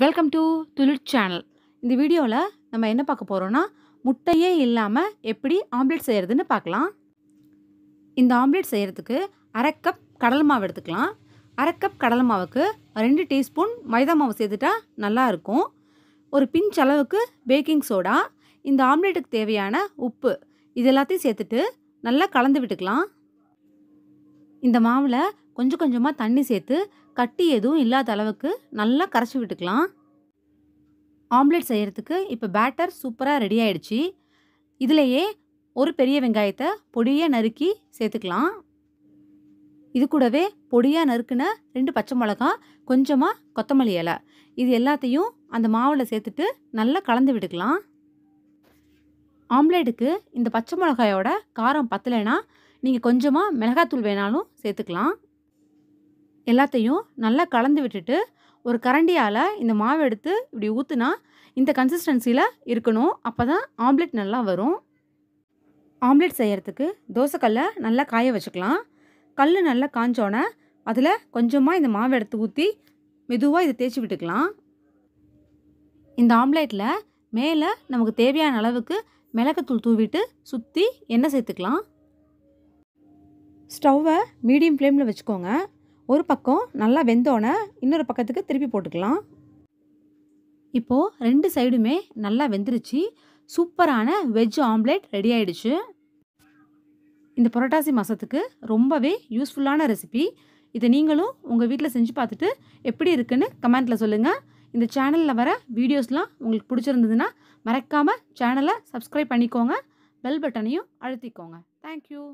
welcome to துளிர் channel இந்த வீடியோவில் நம்ம என்ன பார்க்க போகிறோன்னா முட்டையே இல்லாமல் எப்படி ஆம்லேட் செய்கிறதுன்னு பார்க்கலாம் இந்த ஆம்லேட் செய்கிறதுக்கு அரை கப் கடலை மாவு எடுத்துக்கலாம் அரை கப் கடலை மாவுக்கு ரெண்டு டீஸ்பூன் மைதா மாவு சேர்த்துட்டா நல்லாயிருக்கும் ஒரு பிஞ்ச் அளவுக்கு பேக்கிங் சோடா இந்த ஆம்லேட்டுக்கு தேவையான உப்பு இது எல்லாத்தையும் சேர்த்துட்டு நல்லா கலந்து விட்டுக்கலாம் இந்த மாவில் கொஞ்சம் கொஞ்சமாக தண்ணி சேர்த்து கட்டி எதுவும் இல்லாத அளவுக்கு நல்லா கரைச்சி விட்டுக்கலாம் ஆம்லேட் செய்கிறதுக்கு இப்போ பேட்டர் சூப்பராக ரெடி ஆயிடுச்சு இதிலையே ஒரு பெரிய வெங்காயத்தை பொடியாக நறுக்கி சேர்த்துக்கலாம் இது கூடவே பொடியாக நறுக்குன ரெண்டு பச்சை மிளகா கொஞ்சமாக கொத்தமல்லி இலை இது எல்லாத்தையும் அந்த மாவில் சேர்த்துட்டு நல்லா கலந்து விட்டுக்கலாம் ஆம்லேட்டுக்கு இந்த பச்சை மிளகாயோட காரம் பத்தலைன்னா நீங்கள் கொஞ்சமாக மிளகாத்தூள் வேணாலும் சேர்த்துக்கலாம் எல்லாத்தையும் நல்லா கலந்து விட்டுட்டு ஒரு கரண்டியால் இந்த மாவு எடுத்து இப்படி ஊற்றுனா இந்த கன்சிஸ்டன்சியில் இருக்கணும் அப்போ தான் ஆம்லெட் நல்லா வரும் ஆம்லெட் செய்கிறதுக்கு தோசைக்கல்லை நல்லா காய வச்சுக்கலாம் கல் நல்லா காஞ்சோடனே அதில் கொஞ்சமாக இந்த மாவு எடுத்து ஊற்றி மெதுவாக இதை தேய்ச்சி விட்டுக்கலாம் இந்த ஆம்லேட்டில் மேலே நமக்கு தேவையான அளவுக்கு மிளகுத்தூள் தூவிட்டு சுற்றி எண்ணெய் சேர்த்துக்கலாம் ஸ்டவ்வை மீடியம் ஃப்ளேமில் வச்சுக்கோங்க ஒரு பக்கம் நல்லா வெந்தோடனே இன்னொரு பக்கத்துக்கு திருப்பி போட்டுக்கலாம் இப்போது ரெண்டு சைடுமே நல்லா வெந்துருச்சு சூப்பரான வெஜ் ஆம்லேட் ரெடி ஆயிடுச்சு இந்த புரட்டாசி மாதத்துக்கு ரொம்பவே யூஸ்ஃபுல்லான ரெசிபி இதை நீங்களும் உங்கள் வீட்டில் செஞ்சு பார்த்துட்டு எப்படி இருக்குன்னு கமெண்ட்டில் சொல்லுங்கள் இந்த சேனலில் வர வீடியோஸ்லாம் உங்களுக்கு பிடிச்சிருந்ததுன்னா மறக்காமல் சேனலை சப்ஸ்கிரைப் பண்ணிக்கோங்க பெல் பட்டனையும் அழுத்திக்கோங்க தேங்க்யூ